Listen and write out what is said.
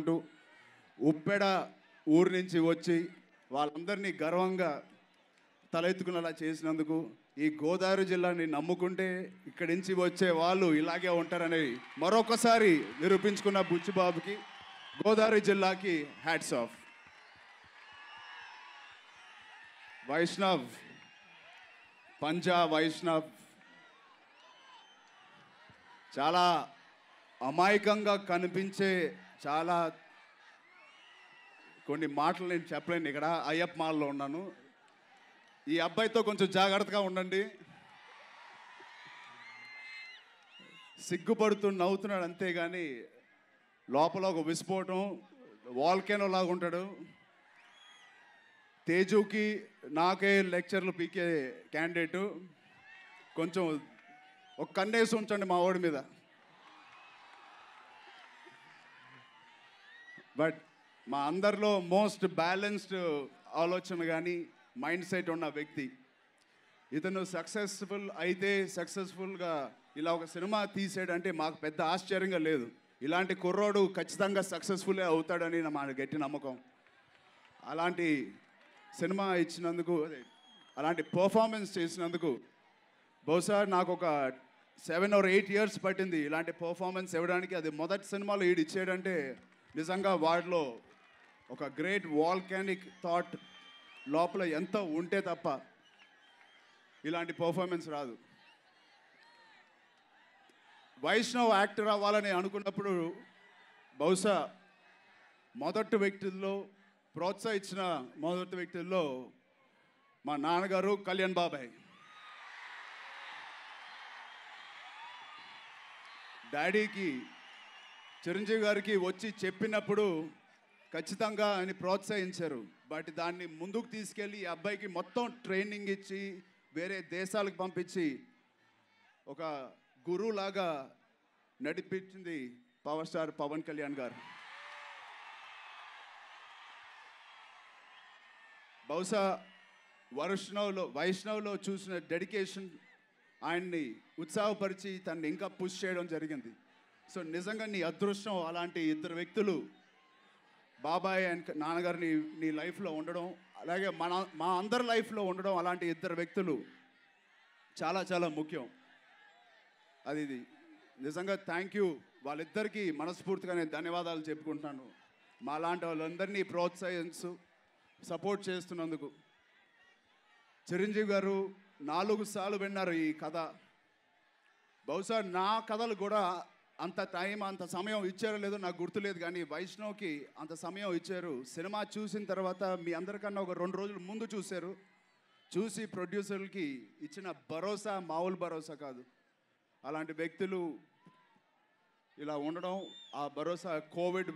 అంటూ ఉప్పెడ ఊరు నుంచి వచ్చి వాళ్ళందరినీ గర్వంగా తలెత్తుకునేలా చేసినందుకు ఈ గోదావరి జిల్లాని నమ్ముకుంటే ఇక్కడి నుంచి వచ్చే వాళ్ళు ఇలాగే ఉంటారని మరొకసారి నిరూపించుకున్న బుచ్చిబాబుకి గోదావరి జిల్లాకి హ్యాట్స్ ఆఫ్ వైష్ణవ్ పంజా వైష్ణవ్ చాలా అమాయకంగా కనిపించే చాలా కొన్ని మాటలు నేను చెప్పలేను ఇక్కడ అయ్యప్ప మాల్లో ఉన్నాను ఈ అబ్బాయితో కొంచెం జాగ్రత్తగా ఉండండి సిగ్గుపడుతూ నవ్వుతున్నాడు అంతేగాని లోపల ఒక విసిపోవటం వాల్కేనో లాగా ఉంటాడు తేజుకి నాకే లెక్చర్లు పీకే క్యాండిడేటు కొంచెం ఒక కన్నేసి ఉంచండి మా వాడి మీద బట్ మా అందరిలో మోస్ట్ బ్యాలెన్స్డ్ ఆలోచన కానీ మైండ్ సెట్ ఉన్న వ్యక్తి ఇతను సక్సెస్ఫుల్ అయితే సక్సెస్ఫుల్గా ఇలా ఒక సినిమా తీసాడంటే మాకు పెద్ద ఆశ్చర్యంగా లేదు ఇలాంటి కుర్రోడు ఖచ్చితంగా సక్సెస్ఫుల్లే అవుతాడని మా గట్టి నమ్మకం అలాంటి సినిమా ఇచ్చినందుకు అలాంటి పర్ఫార్మెన్స్ చేసినందుకు బహుశా నాకు ఒక సెవెన్ ఆర్ ఎయిట్ ఇయర్స్ పట్టింది ఇలాంటి పర్ఫార్మెన్స్ ఇవ్వడానికి అది మొదటి సినిమాలో ఈడు ఇచ్చాడంటే నిజంగా వాడిలో ఒక గ్రేట్ వాల్కానిక్ థాట్ లోపల ఎంత ఉంటే తప్ప ఇలాంటి పర్ఫార్మెన్స్ రాదు వైష్ణవ్ యాక్టర్ అవ్వాలని అనుకున్నప్పుడు బహుశా మొదటి వ్యక్తుల్లో ప్రోత్సహించిన మొదటి వ్యక్తుల్లో మా నాన్నగారు కళ్యాణ్ బాబాయ్ డాడీకి చిరంజీవి గారికి వచ్చి చెప్పినప్పుడు ఖచ్చితంగా ఆయన ప్రోత్సహించారు బట్ దాన్ని ముందుకు తీసుకెళ్ళి ఈ అబ్బాయికి మొత్తం ట్రైనింగ్ ఇచ్చి వేరే దేశాలకు పంపించి ఒక గురువులాగా నడిపించింది పవర్ స్టార్ పవన్ కళ్యాణ్ గారు బహుశా వరుష్ణవ్లో వైష్ణవులో చూసిన డెడికేషన్ ఆయన్ని ఉత్సాహపరిచి తనని ఇంకా పుష్ చేయడం జరిగింది సో నిజంగా నీ అదృష్టం అలాంటి ఇద్దరు వ్యక్తులు బాబాయ్ అండ్ నాన్నగారిని నీ లైఫ్లో ఉండడం అలాగే మన మా అందరి లైఫ్లో ఉండడం అలాంటి ఇద్దరు వ్యక్తులు చాలా చాలా ముఖ్యం అది ఇది నిజంగా థ్యాంక్ యూ వాళ్ళిద్దరికీ మనస్ఫూర్తిగా నేను ధన్యవాదాలు చెప్పుకుంటాను లాంటి వాళ్ళందరినీ ప్రోత్సహించు సపోర్ట్ చేస్తున్నందుకు చిరంజీవి గారు నాలుగు సార్లు విన్నారు ఈ కథ బహుశా నా కథలు కూడా అంత టైం అంత సమయం ఇచ్చారో లేదో నాకు గుర్తులేదు కానీ వైష్ణవ్కి అంత సమయం ఇచ్చారు సినిమా చూసిన తర్వాత మీ అందరికన్నా ఒక రెండు రోజులు ముందు చూశారు చూసి ప్రొడ్యూసర్లకి ఇచ్చిన భరోసా మామూలు భరోసా కాదు అలాంటి వ్యక్తులు ఇలా ఉండడం ఆ భరోసా కోవిడ్